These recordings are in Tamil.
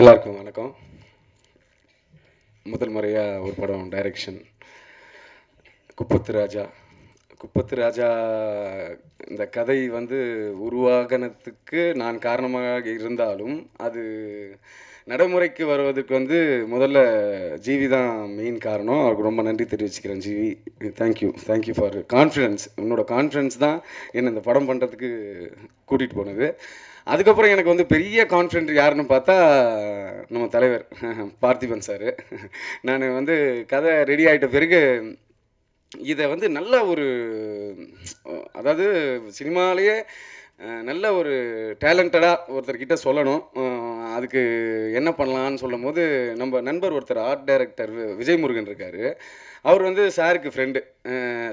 எல்லாருக்கும் வணக்கம் முதல் முறையாக ஒரு படம் டைரக்ஷன் குப்பத்து ராஜா குப்பத்து ராஜா இந்த கதை வந்து உருவாகனத்துக்கு நான் காரணமாக இருந்தாலும் அது நடைமுறைக்கு வருவதற்கு வந்து முதல்ல ஜீவி தான் மெயின் காரணம் அவருக்கு ரொம்ப நன்றி தெரிவிச்சுக்கிறேன் GV thank you thank you for confidence உன்னோட கான்ஃபிடன்ஸ் தான் என்னை இந்த படம் பண்ணுறதுக்கு கூட்டிகிட்டு போனது அதுக்கப்புறம் எனக்கு வந்து பெரிய கான்ஃபிடென்ட் யாருன்னு பார்த்தா நம்ம தலைவர் பார்த்திபன் சார் நான் வந்து கதை ரெடி ஆகிட்ட பிறகு இதை வந்து நல்ல ஒரு அதாவது சினிமாலேயே நல்ல ஒரு டேலண்டடாக ஒருத்தர்கிட்ட சொல்லணும் அதுக்கு என்ன பண்ணலான்னு சொல்லும் போது நம்ம நண்பர் ஒருத்தர் ஆர்ட் டைரக்டர் விஜய் முருகன் இருக்கார் அவர் வந்து சாருக்கு ஃப்ரெண்டு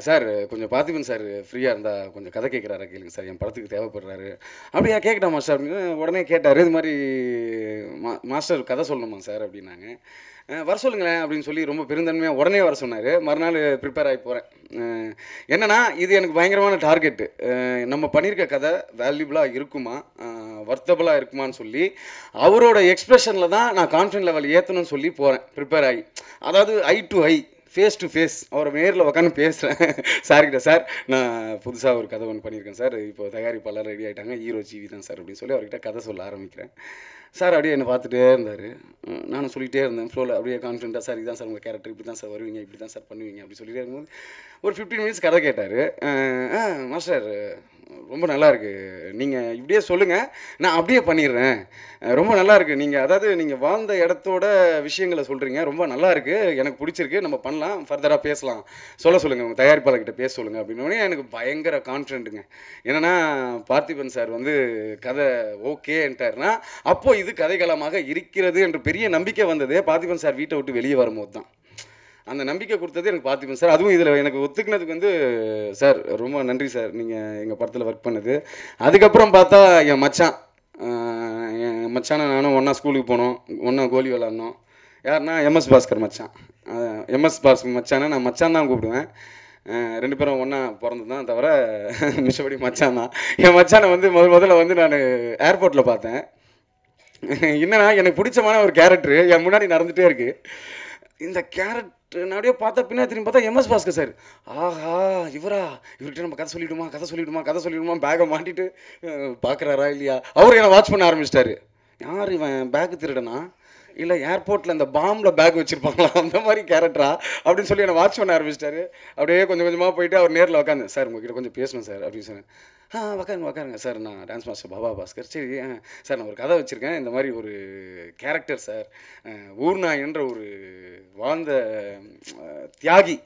சார் கொஞ்சம் பார்த்துக்கணும் சார் ஃப்ரீயாக இருந்தால் கொஞ்சம் கதை கேட்குறாரு கேளுங்க சார் என் படத்துக்கு தேவைப்படுறாரு அப்படியா கேட்கட்டாமா மாஸ்டர் அப்படின்னு உடனே கேட்டார் இது மாதிரி மா மாஸ்டர் கதை சொல்லணுமா சார் அப்படின்னாங்க வர சொல்லுங்களேன் அப்படின்னு சொல்லி ரொம்ப பெருந்தன்மையாக உடனே வர சொன்னார் மறுநாள் ப்ரிப்பேர் ஆகி போகிறேன் என்னென்னா இது எனக்கு பயங்கரமான டார்கெட்டு நம்ம பண்ணியிருக்க கதை வேல்யூபிளாக இருக்குமா ஒர்த்தபுளாக இருக்குமான்னு சொல்லி அவரோட எக்ஸ்ப்ரெஷனில் தான் நான் கான்ஃபிடன்ட் லெவல் ஏற்றணும்னு சொல்லி போகிறேன் ப்ரிப்பேர் ஆகி அதாவது eye to eye face to face அவரை நேரில் உட்காந்து பேசுகிறேன் சார்கிட்ட சார் நான் புதுசாக ஒரு கதை ஒன்று பண்ணியிருக்கேன் சார் இப்போ தயாரிப்பாளர் ரெடி ஆகிட்டாங்க ஹீரோ ஜீவி தான் சார் அப்படின்னு சொல்லி அவர்கிட்ட கதை சொல்ல ஆரம்பிக்கிறேன் சார் அப்படியே என்னை பார்த்துட்டே இருந்தார் நானும் சொல்லிகிட்டே இருந்தேன் ஃப்ளோவில் அப்படியே கான்ஃபிடென்ட்டாக சார் இதுதான் சார் உங்கள் கேரக்டர் இப்படி தான் சார் வருவீங்க இப்படி தான் சார் பண்ணுவீங்க அப்படி சொல்லிட்டே இருக்கும்போது ஒரு ஃபிஃப்டீன் மினிட்ஸ் கதை கேட்டார் மாஸ்டர் ரொம்ப நல்லா இருக்குது நீங்கள் இப்படியே சொல்லுங்கள் நான் அப்படியே பண்ணிடுறேன் ரொம்ப நல்லா இருக்குது நீங்கள் அதாவது நீங்கள் வாழ்ந்த இடத்தோட விஷயங்களை சொல்கிறீங்க ரொம்ப நல்லா எனக்கு பிடிச்சிருக்கு நம்ம பண்ணலாம் ஃபர்தராக பேசலாம் சொல்ல சொல்லுங்கள் உங்கள் தயாரிப்பாளர்கிட்ட பேச சொல்லுங்கள் அப்படின்னோடனே எனக்கு பயங்கர கான்ஃபிடென்ட்டுங்க என்னென்னா பார்த்திபன் சார் வந்து கதை ஓகேன்ட்டார்னா அப்போது இது கதைகளமாக இருக்கிறது என்று பெரிய நம்பிக்கை வந்தது பார்த்திபன் சார் வீட்டை விட்டு வெளியே வரும்போது தான் அந்த நம்பிக்கை கொடுத்தது எனக்கு பார்த்துப்பேன் சார் அதுவும் இதில் எனக்கு ஒத்துக்கினதுக்கு வந்து சார் ரொம்ப நன்றி சார் நீங்கள் எங்கள் படத்தில் ஒர்க் பண்ணது அதுக்கப்புறம் பார்த்தா என் மச்சான் என் மச்சான நானும் ஒன்றா ஸ்கூலுக்கு போனோம் ஒன்றா கோலி விளாட்னோம் யாருன்னா எம்எஸ் பாஸ்கர் மச்சான் எம்எஸ் பாஸ்கர் மச்சானா நான் மச்சான் தான் கூப்பிடுவேன் ரெண்டு பேரும் ஒன்றா பிறந்தது தான் தவிர மிச்சபடி மச்சான் தான் என் மச்சானை வந்து முதல் முதல்ல வந்து நான் ஏர்போர்ட்டில் பார்த்தேன் என்னென்னா எனக்கு பிடிச்சமான ஒரு கேரக்டரு என் முன்னாடி நடந்துகிட்டே இருக்குது இந்த கேரட் அப்படியே பார்த்தா பின்னா திரும்பி பார்த்தா எம்எஸ் பாஸ்கர் சார் ஆஹா இவரா இவர்கிட்ட நம்ம கதை சொல்லிவிடுமா கதை சொல்லிவிடுமா கதை சொல்லிவிடுமா பேக்கை மாட்டிட்டு பார்க்குறாரா இல்லையா அவர் என்னை வாட்ச் பண்ண ஆரம்பிச்சிட்டாரு யார் இவன் பேக்கு திருடனா இல்லை ஏர்போர்ட்டில் அந்த பாம்பில் பேக் வச்சுருப்பாங்களா அந்த மாதிரி கேரக்டரா அப்படின்னு சொல்லி என்னை வாட்ச் பண்ண ஆரம்பிச்சிட்டாரு அப்படியே கொஞ்சம் கொஞ்சமாக போயிட்டு அவர் நேரில் உட்காந்து சார் உங்ககிட்ட கொஞ்சம் பேசணும் சார் அப்படின்னு சொன்னேன் ஆ உக்காருங்க உக்காருங்க சார் நான் டான்ஸ் மாஸ்டர் பாபா பாஸ்கர் சரி சார் நான் ஒரு கதை வச்சுருக்கேன் இந்த மாதிரி ஒரு கேரக்டர் சார் ஊர்நாயன்ற ஒரு வாழ்ந்த தியாகி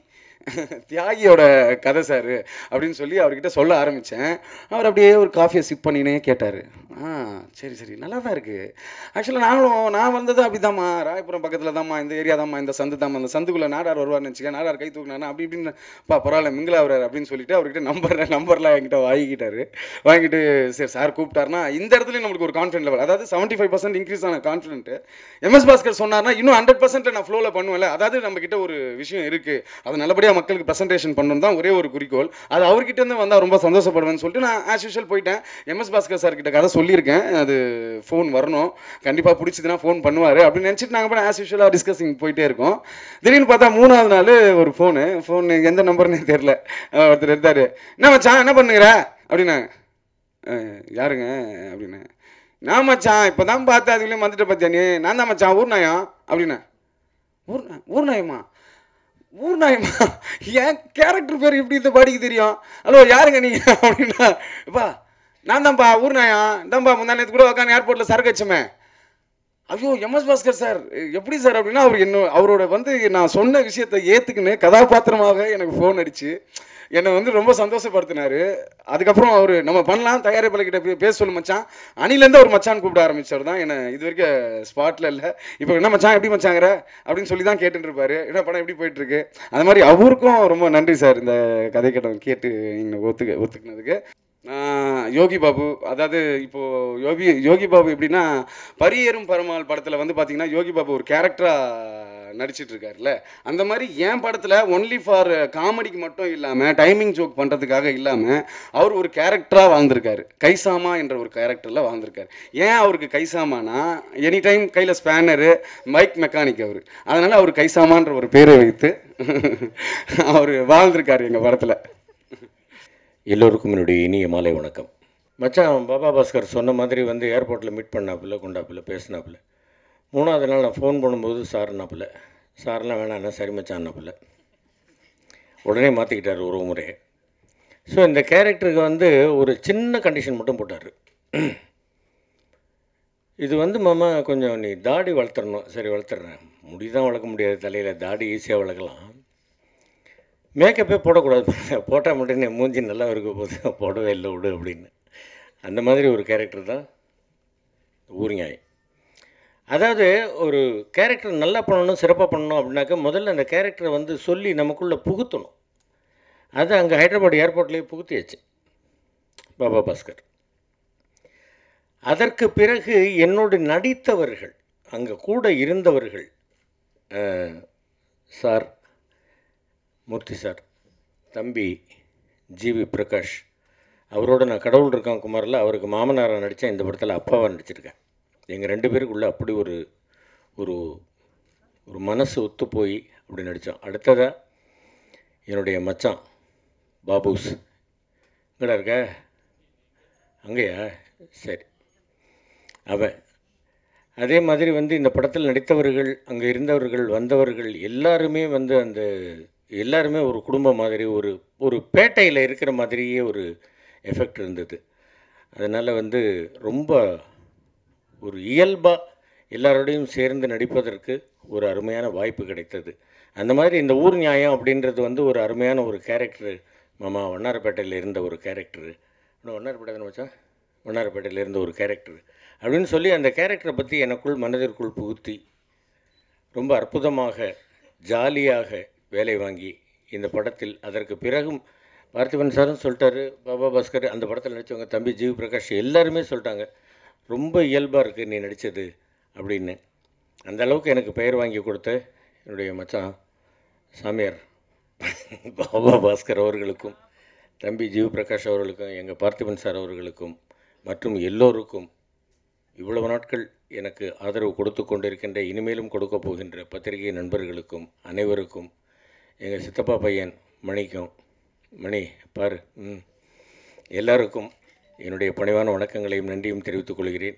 தியாகியோட கதை சார் அப்படின்னு சொல்லி அவர்கிட்ட சொல்ல ஆரம்பித்தேன் அவர் அப்படியே ஒரு காஃபியை சிப் பண்ணினே கேட்டார் ஆ சரி சரி நல்லா தான் இருக்குது ஆக்சுவலாக நாங்களும் நான் வந்தது அப்படி தாம்மா ராயபுரம் பக்கத்தில் தான்மா இந்த ஏரியா தாம்மா இந்த சந்து தாம்மா இந்த சந்துக்குள்ளே நாடார் வருவார்னு வச்சுக்க நாடார் கை தூக்கினா அப்படி இப்படின்னு பா பரவாயில்ல மிங்கில் ஆகிறார் அப்படின்னு சொல்லிட்டு அவர்கிட்ட நம்பர் நம்பர்லாம் என்கிட்ட வாங்கிக்கிட்டார் வாங்கிட்டு சரி சார் கூப்பிட்டார்னா இந்த இடத்துல நம்மளுக்கு ஒரு கான்ஃபிடன்ட் லெவல் அதாவது செவன்ட்டி ஃபைவ் பர்சன்ட் இன்க்ரீஸ் ஆன கான்ஃபிடென்ட் எம்எஸ் பாஸ்கர் சொன்னார்னா இன்னும் ஹண்ட்ரட் பர்சன்ட் நான் ஃப்ளோவில் பண்ணுவேன்ல அதாவது நம்மக்கிட்ட ஒரு விஷயம் இருக்குது அது நல்லபடியாக மக்களுக்கு ப்ரெசன்டேஷன் பண்ணணும் தான் ஒரே ஒரு குறிக்கோள் அது அவர்கிட்ட இருந்து வந்தால் ரொம்ப சந்தோஷப்படுவேன்னு சொல்லிட்டு நான் ஆஸ் யூஷுவல் போயிட்டேன் எம்எஸ் பாஸ்கர் சார் கிட்ட கதை சொல்லி சொல்லியிருக்கேன் அது ஃபோன் வரணும் கண்டிப்பாக பிடிச்சதுன்னா ஃபோன் பண்ணுவார் அப்படின்னு நினச்சிட்டு நாங்கள் போய் ஆஸ் யூஷுவலாக டிஸ்கஸிங் போயிட்டே இருக்கோம் திடீர்னு பார்த்தா மூணாவது நாள் ஒரு ஃபோனு ஃபோன் எந்த நம்பர்னே தெரில ஒருத்தர் எடுத்தார் என்ன மச்சான் என்ன பண்ணுங்கிற அப்படின்னாங்க யாருங்க அப்படின்னு நான் மச்சான் இப்போ தான் பார்த்தேன் அதுக்குள்ளேயும் வந்துட்டு பார்த்தியா நீ நான் தான் மச்சான் ஊர் நாயம் அப்படின்னா ஊர் ஊர் நாயமா ஊர் என் கேரக்டர் பேர் இப்படி இந்த பாடிக்கு தெரியும் ஹலோ யாருங்க நீங்கள் அப்படின்னா எப்பா நான் தான்ப்பா ஊர் நாயம் இந்தாம்பா முந்தானத்து கூட உட்காந்து ஏர்போர்ட்டில் சரக்கு வச்சோமே ஐயோ எம்எஸ் பாஸ்கர் சார் எப்படி சார் அப்படின்னா அவர் என்ன அவரோட வந்து நான் சொன்ன விஷயத்தை ஏற்றுக்குன்னு கதாபாத்திரமாக எனக்கு ஃபோன் அடிச்சு என்னை வந்து ரொம்ப சந்தோஷப்படுத்தினார் அதுக்கப்புறம் அவர் நம்ம பண்ணலாம் தயாரிப்பாளர்கிட்ட போய் பேச சொல்லு மச்சான் அணிலேருந்து அவர் மச்சான் கூப்பிட ஆரம்பித்தார் தான் என்னை இது வரைக்கும் ஸ்பாட்டில் இல்லை இப்போ என்ன மச்சான் எப்படி மச்சாங்கிற அப்படின்னு சொல்லி தான் கேட்டுருப்பாரு என்ன படம் எப்படி போயிட்டுருக்கு அது மாதிரி அவருக்கும் ரொம்ப நன்றி சார் இந்த கதை கட்டம் கேட்டு நீங்கள் ஒத்துக்க ஒத்துக்கினதுக்கு யோகி பாபு அதாவது இப்போது யோகி யோகி பாபு எப்படின்னா பரியேறும் பரமாள் படத்தில் வந்து பார்த்திங்கன்னா யோகி பாபு ஒரு கேரக்டராக நடிச்சிட்டு இருக்காருல்ல அந்த மாதிரி என் படத்தில் ஒன்லி ஃபார் காமெடிக்கு மட்டும் இல்லாமல் டைமிங் ஜோக் பண்ணுறதுக்காக இல்லாமல் அவர் ஒரு கேரக்டராக வாழ்ந்திருக்காரு கைசாமா என்ற ஒரு கேரக்டரில் வாழ்ந்திருக்காரு ஏன் அவருக்கு கைசாமானா எனி டைம் கையில் ஸ்பேனரு மைக் மெக்கானிக் அவர் அதனால் அவர் கைசாமான்ற ஒரு பேரை வைத்து அவர் வாழ்ந்திருக்காரு எங்கள் படத்தில் எல்லோருக்கும் என்னுடைய இனிய மாலை வணக்கம் மச்சான் பாபா பாஸ்கர் சொன்ன மாதிரி வந்து ஏர்போர்ட்டில் மீட் பண்ணாப்புல கொண்டாப்புல பேசினாப்புல மூணாவது நாள் நான் ஃபோன் பண்ணும்போது சார்னாப்பில் சார்லாம் வேணாண்ணா சரி மச்சான்னாப்பில் உடனே மாற்றிக்கிட்டார் ஒரு முறையை ஸோ இந்த கேரக்டருக்கு வந்து ஒரு சின்ன கண்டிஷன் மட்டும் போட்டார் இது வந்து மாமா கொஞ்சம் நீ தாடி வளர்த்துறணும் சரி வளர்த்துறேன் முடி தான் வளர்க்க முடியாது தலையில் தாடி ஈஸியாக வளர்க்கலாம் மேக்கப்பே போடக்கூடாது போட்டால் மட்டும் என் மூஞ்சி நல்லா இருக்க போது போடவே இல்லை விடு அப்படின்னு அந்த மாதிரி ஒரு கேரக்டர் தான் ஊரிங்காய் அதாவது ஒரு கேரக்டர் நல்லா பண்ணணும் சிறப்பாக பண்ணணும் அப்படின்னாக்கா முதல்ல அந்த கேரக்டரை வந்து சொல்லி நமக்குள்ளே புகுத்தணும் அது அங்கே ஹைதராபாத் ஏர்போர்ட்லேயே புகுத்தியாச்சு பாபா பாஸ்கர் அதற்கு பிறகு என்னோடு நடித்தவர்கள் அங்கே கூட இருந்தவர்கள் சார் மூர்த்தி சார் தம்பி ஜிவி பிரகாஷ் அவரோட நான் கடவுள் இருக்கான் குமாரில் அவருக்கு மாமனாராக நடித்தேன் இந்த படத்தில் அப்பாவாக நடிச்சிருக்கேன் எங்கள் ரெண்டு பேருக்குள்ளே அப்படி ஒரு ஒரு ஒரு மனசு ஒத்து போய் அப்படி நடித்தோம் அடுத்ததாக என்னுடைய மச்சான் பாபுஸ் எங்கடா இருக்க அங்கேயா சரி அவன் அதே மாதிரி வந்து இந்த படத்தில் நடித்தவர்கள் அங்கே இருந்தவர்கள் வந்தவர்கள் எல்லாருமே வந்து அந்த எல்லாருமே ஒரு குடும்பம் மாதிரி ஒரு ஒரு பேட்டையில் இருக்கிற மாதிரியே ஒரு எஃபெக்ட் இருந்தது அதனால் வந்து ரொம்ப ஒரு இயல்பாக எல்லாரோடையும் சேர்ந்து நடிப்பதற்கு ஒரு அருமையான வாய்ப்பு கிடைத்தது அந்த மாதிரி இந்த ஊர் நியாயம் அப்படின்றது வந்து ஒரு அருமையான ஒரு கேரக்டரு மாமா வண்ணாரப்பேட்டையில் இருந்த ஒரு கேரக்டரு இன்னும் வண்ணாரப்பேட்டை வச்சா வண்ணாரப்பேட்டையில் இருந்த ஒரு கேரக்டர் அப்படின்னு சொல்லி அந்த கேரக்டரை பற்றி எனக்குள் மனதிற்குள் புகுத்தி ரொம்ப அற்புதமாக ஜாலியாக வேலை வாங்கி இந்த படத்தில் அதற்கு பிறகும் பார்த்திபன் சாரும் சொல்லிட்டாரு பாபா பாஸ்கர் அந்த படத்தில் நடித்தவங்க தம்பி ஜீவ் பிரகாஷ் எல்லாருமே சொல்லிட்டாங்க ரொம்ப இயல்பாக இருக்குது நீ நடித்தது அப்படின்னு அந்த அளவுக்கு எனக்கு பெயர் வாங்கி கொடுத்த என்னுடைய மச்சான் சாமியார் பாபா பாஸ்கர் அவர்களுக்கும் தம்பி ஜீவ் பிரகாஷ் அவர்களுக்கும் எங்கள் பார்த்திபன் சார் அவர்களுக்கும் மற்றும் எல்லோருக்கும் இவ்வளவு நாட்கள் எனக்கு ஆதரவு கொடுத்து கொண்டிருக்கின்ற இனிமேலும் கொடுக்கப் போகின்ற பத்திரிகை நண்பர்களுக்கும் அனைவருக்கும் எங்கள் சித்தப்பா பையன் மணிக்கும் மணி பார் ம் எல்லாருக்கும் என்னுடைய பணிவான வணக்கங்களையும் நன்றியும் தெரிவித்துக் கொள்கிறேன்